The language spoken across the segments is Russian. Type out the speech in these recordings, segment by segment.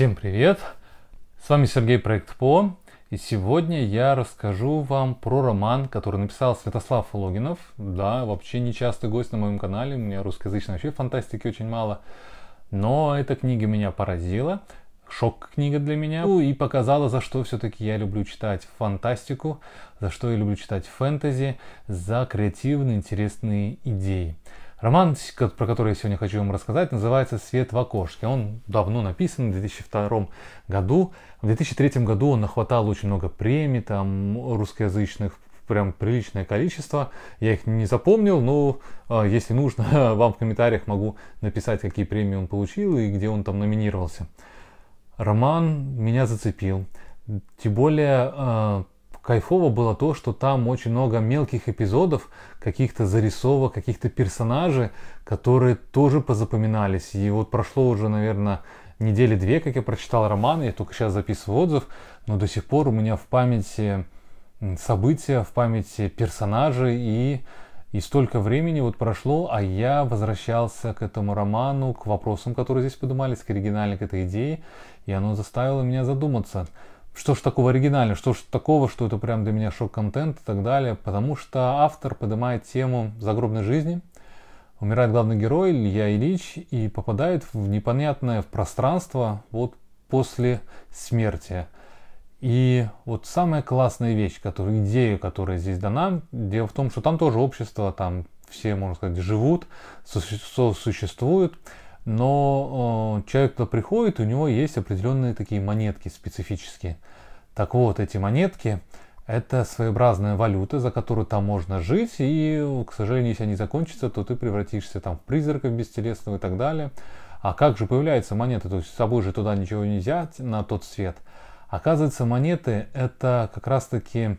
Всем привет! С вами Сергей Проект По, и сегодня я расскажу вам про роман, который написал Святослав Логинов. Да, вообще не частый гость на моем канале, у меня русскоязычной вообще фантастики очень мало. Но эта книга меня поразила, шок книга для меня, ну и показала, за что все-таки я люблю читать фантастику, за что я люблю читать фэнтези, за креативные, интересные идеи. Роман, про который я сегодня хочу вам рассказать, называется «Свет в окошке». Он давно написан, в 2002 году. В 2003 году он нахватал очень много премий, там, русскоязычных, прям приличное количество. Я их не запомнил, но а, если нужно, вам в комментариях могу написать, какие премии он получил и где он там номинировался. Роман меня зацепил. Тем более а, кайфово было то, что там очень много мелких эпизодов, каких-то зарисовок, каких-то персонажей, которые тоже позапоминались. И вот прошло уже, наверное, недели две, как я прочитал роман, я только сейчас записываю отзыв, но до сих пор у меня в памяти события, в памяти персонажи, и и столько времени вот прошло, а я возвращался к этому роману, к вопросам, которые здесь поднимались, к оригинальной к этой идее, и оно заставило меня задуматься что ж такого оригинального, что ж такого, что это прям для меня шок-контент и так далее, потому что автор поднимает тему загробной жизни, умирает главный герой Илья Ильич и попадает в непонятное в пространство вот после смерти. И вот самая классная вещь, которая, идея, которая здесь дана, дело в том, что там тоже общество, там все, можно сказать, живут, сосуществуют но человек, кто приходит, у него есть определенные такие монетки специфические. Так вот, эти монетки – это своеобразная валюта, за которую там можно жить, и, к сожалению, если они закончатся, то ты превратишься там в призрака бестелесного и так далее. А как же появляется монета? То есть с собой же туда ничего не взять на тот свет. Оказывается, монеты – это как раз-таки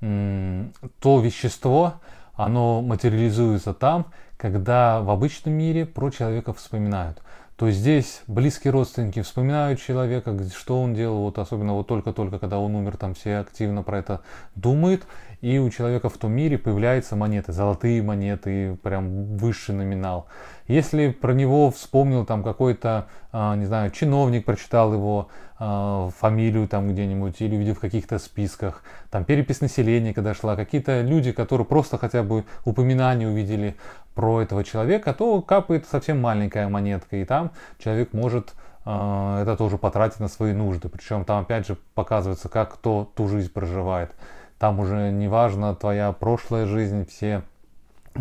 то вещество, оно материализуется там, когда в обычном мире про человека вспоминают. То здесь близкие родственники вспоминают человека, что он делал, вот особенно вот только-только, когда он умер, там все активно про это думают, и у человека в том мире появляются монеты, золотые монеты, прям высший номинал. Если про него вспомнил там какой-то, а, не знаю, чиновник, прочитал его а, фамилию там где-нибудь или увидел в каких-то списках, там перепись населения, когда шла, какие-то люди, которые просто хотя бы упоминание увидели про этого человека, то капает совсем маленькая монетка, и там человек может а, это тоже потратить на свои нужды. Причем там опять же показывается, как кто ту жизнь проживает. Там уже не важно твоя прошлая жизнь, все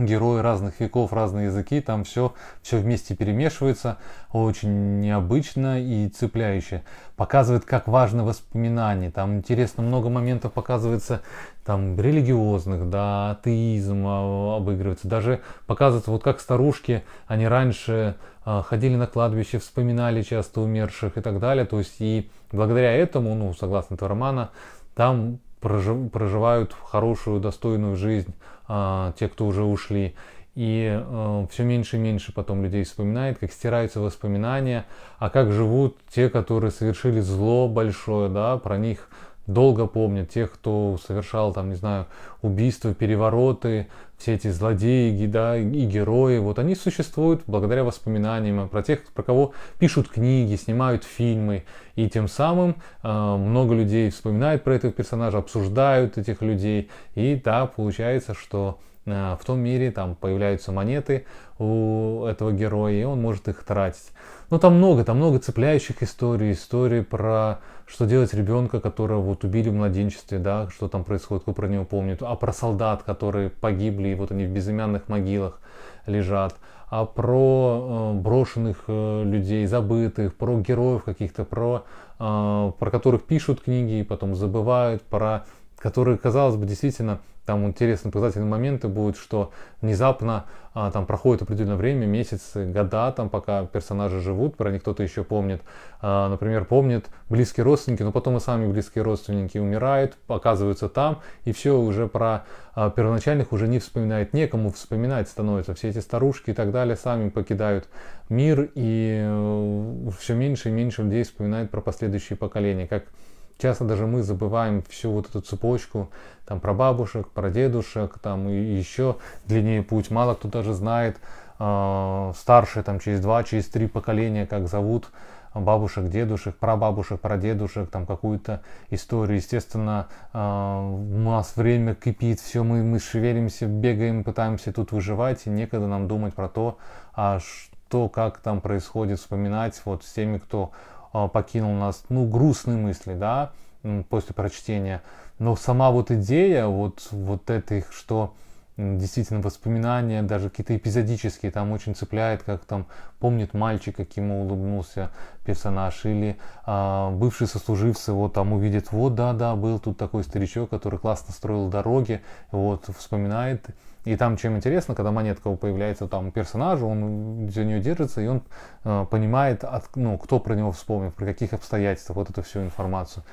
герои разных веков, разные языки, там все, все вместе перемешивается, очень необычно и цепляюще. Показывает, как важно воспоминание, там интересно много моментов показывается, там религиозных, да, атеизм а, обыгрывается, даже показывается, вот как старушки, они раньше а, ходили на кладбище, вспоминали часто умерших и так далее, то есть и благодаря этому, ну, согласно этого романа, там проживают хорошую, достойную жизнь а, те, кто уже ушли. И э, все меньше и меньше потом людей вспоминает, как стираются воспоминания, а как живут те, которые совершили зло большое, да, про них долго помнят, тех, кто совершал, там, не знаю, убийства, перевороты, все эти злодеи, да, и герои, вот они существуют благодаря воспоминаниям а про тех, про кого пишут книги, снимают фильмы, и тем самым э, много людей вспоминают про этого персонажа, обсуждают этих людей, и да, получается, что а, в том мире там появляются монеты у этого героя, и он может их тратить. Но ну, там много, там много цепляющих историй, истории про что делать ребенка, которого вот убили в младенчестве, да, что там происходит, кто про него помнит, а про солдат, которые погибли, и вот они в безымянных могилах лежат, а про э, брошенных э, людей, забытых, про героев каких-то, про, э, про которых пишут книги и потом забывают, про которые, казалось бы, действительно там интересные показательные моменты будут, что внезапно а, там проходит определенное время, месяцы, года, там, пока персонажи живут, про них кто-то еще помнит. А, например, помнит близкие родственники, но потом и сами близкие родственники умирают, оказываются там, и все уже про а, первоначальных уже не вспоминает, некому вспоминать становится. Все эти старушки и так далее сами покидают мир, и э, все меньше и меньше людей вспоминает про последующие поколения, как часто даже мы забываем всю вот эту цепочку там про бабушек, про дедушек, там и еще длиннее путь. Мало кто даже знает э, старшие там через два, через три поколения, как зовут бабушек, дедушек, прабабушек, прадедушек, там какую-то историю. Естественно, а, у нас время кипит, все мы, мы шевелимся, бегаем, пытаемся тут выживать, и некогда нам думать про то, а что, как там происходит, вспоминать вот с теми, кто а, покинул нас, ну, грустные мысли, да, после прочтения. Но сама вот идея вот, вот этой, что действительно воспоминания, даже какие-то эпизодические, там очень цепляет, как там помнит мальчик, как ему улыбнулся персонаж, или э, бывший сослуживцы вот там увидит, вот да-да, был тут такой старичок, который классно строил дороги, вот вспоминает, и там чем интересно, когда монетка появляется там персонажу, он за нее держится, и он э, понимает, от, ну, кто про него вспомнил, при каких обстоятельствах, вот эту всю информацию.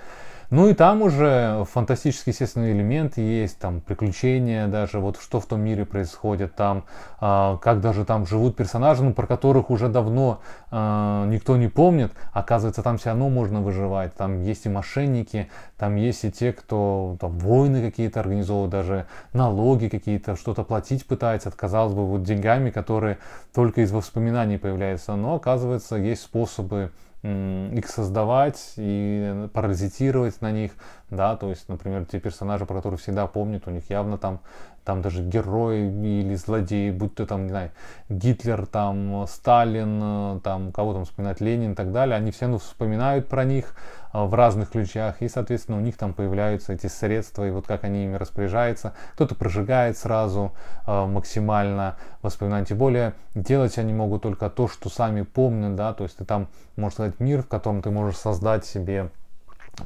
Ну и там уже фантастический, естественно, элемент есть, там приключения даже, вот что в том мире происходит, там, э, как даже там живут персонажи, ну, про которых уже давно э, никто не помнит, оказывается, там все равно можно выживать, там есть и мошенники, там есть и те, кто там войны какие-то организовывают, даже налоги какие-то, что-то оплатить пытается, казалось бы, вот деньгами, которые только из воспоминаний появляются. Но, оказывается, есть способы их создавать и э, паразитировать на них, да, то есть, например, те персонажи, про которые всегда помнят, у них явно там там даже герои или злодеи, будь то там, не знаю, Гитлер, там, Сталин, э, там, кого там вспоминать, Ленин и так далее, они все ну, вспоминают про них э, в разных ключах, и, соответственно, у них там появляются эти средства, и вот как они ими распоряжаются. Кто-то прожигает сразу э, максимально воспоминания, тем более делать они могут только то, что сами помнят, да, то есть ты там, можно сказать, мир, в котором ты можешь создать себе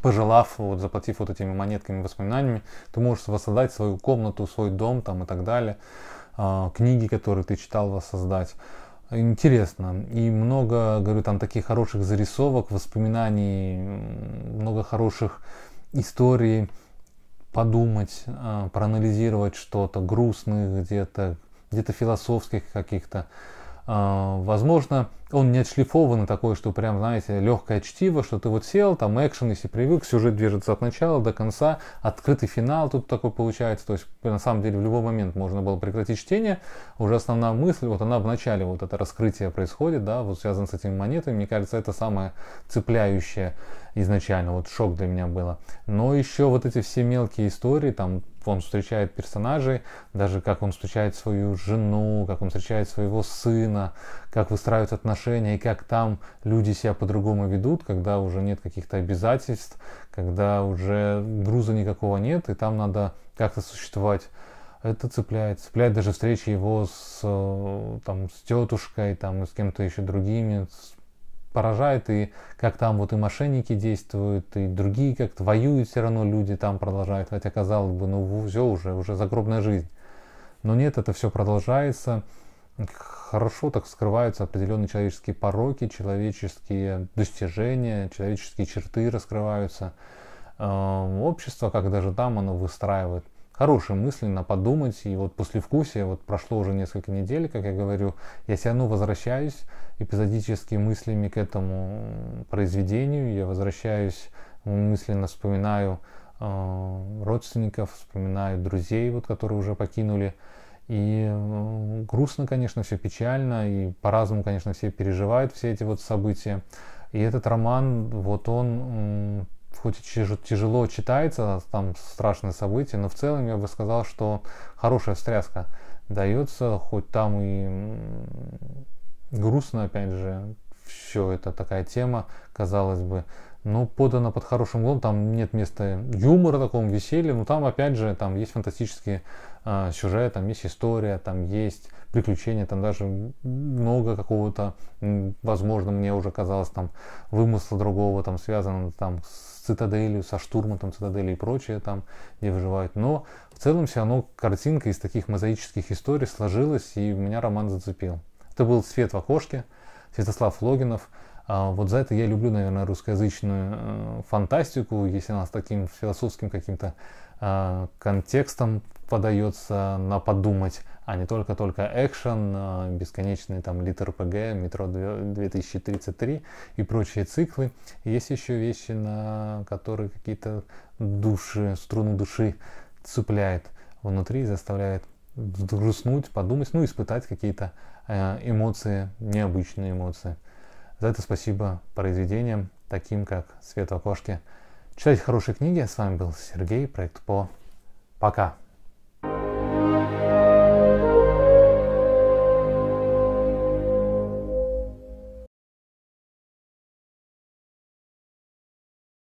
пожелав, вот, заплатив вот этими монетками, воспоминаниями, ты можешь воссоздать свою комнату, свой дом там и так далее, э, книги, которые ты читал, воссоздать. Интересно. И много, говорю, там таких хороших зарисовок, воспоминаний, много хороших историй, подумать, э, проанализировать что-то, грустных где-то, где-то философских каких-то. Э, возможно, он не отшлифованный такой, что прям, знаете, легкое чтиво, что ты вот сел, там экшен, если привык, сюжет движется от начала до конца, открытый финал тут такой получается, то есть на самом деле в любой момент можно было прекратить чтение, уже основная мысль, вот она в начале, вот это раскрытие происходит, да, вот связано с этими монетами, мне кажется, это самое цепляющее изначально, вот шок для меня было. Но еще вот эти все мелкие истории, там он встречает персонажей, даже как он встречает свою жену, как он встречает своего сына, как выстраивают отношения и как там люди себя по-другому ведут, когда уже нет каких-то обязательств, когда уже груза никакого нет, и там надо как-то существовать. Это цепляет. Цепляет даже встречи его с, там, с тетушкой, там, с кем-то еще другими, поражает, и как там вот и мошенники действуют, и другие как-то воюют все равно, люди там продолжают, хотя казалось бы, ну все уже, уже загробная жизнь. Но нет, это все продолжается, хорошо так скрываются определенные человеческие пороки, человеческие достижения, человеческие черты раскрываются. Эм, общество, как даже там, оно выстраивает хорошие мысли, на подумать. И вот после вкусия, вот прошло уже несколько недель, как я говорю, я все равно возвращаюсь эпизодически мыслями к этому произведению. Я возвращаюсь, мысленно вспоминаю э, родственников, вспоминаю друзей, вот, которые уже покинули и э, грустно, конечно, все печально, и по-разному, конечно, все переживают все эти вот события. И этот роман, вот он, хоть и тяжело читается, там страшные события, но в целом я бы сказал, что хорошая встряска дается, хоть там и грустно, опять же, все это такая тема, казалось бы, ну подана под хорошим углом, там нет места юмора такому, веселья, но там опять же, там есть фантастические э, сюжеты, там есть история, там есть приключения, там даже много какого-то, возможно, мне уже казалось, там вымысла другого, там связанного там с цитаделью, со штурмом там цитадели и прочее, там, где выживают, но в целом все равно картинка из таких мозаических историй сложилась, и меня роман зацепил. Это был «Свет в окошке», Святослав Логинов. А, вот за это я люблю, наверное, русскоязычную э, фантастику, если она с таким философским каким-то а, контекстом подается на подумать, а не только-только экшен, а, бесконечные там литр ПГ, метро 2033 и прочие циклы. Есть еще вещи, на которые какие-то души, струны души цепляет внутри, заставляет грустнуть, подумать, ну, испытать какие-то Э, эмоции, необычные эмоции. За это спасибо произведениям, таким как «Свет в окошке». Читайте хорошие книги. С вами был Сергей, проект ПО. Пока!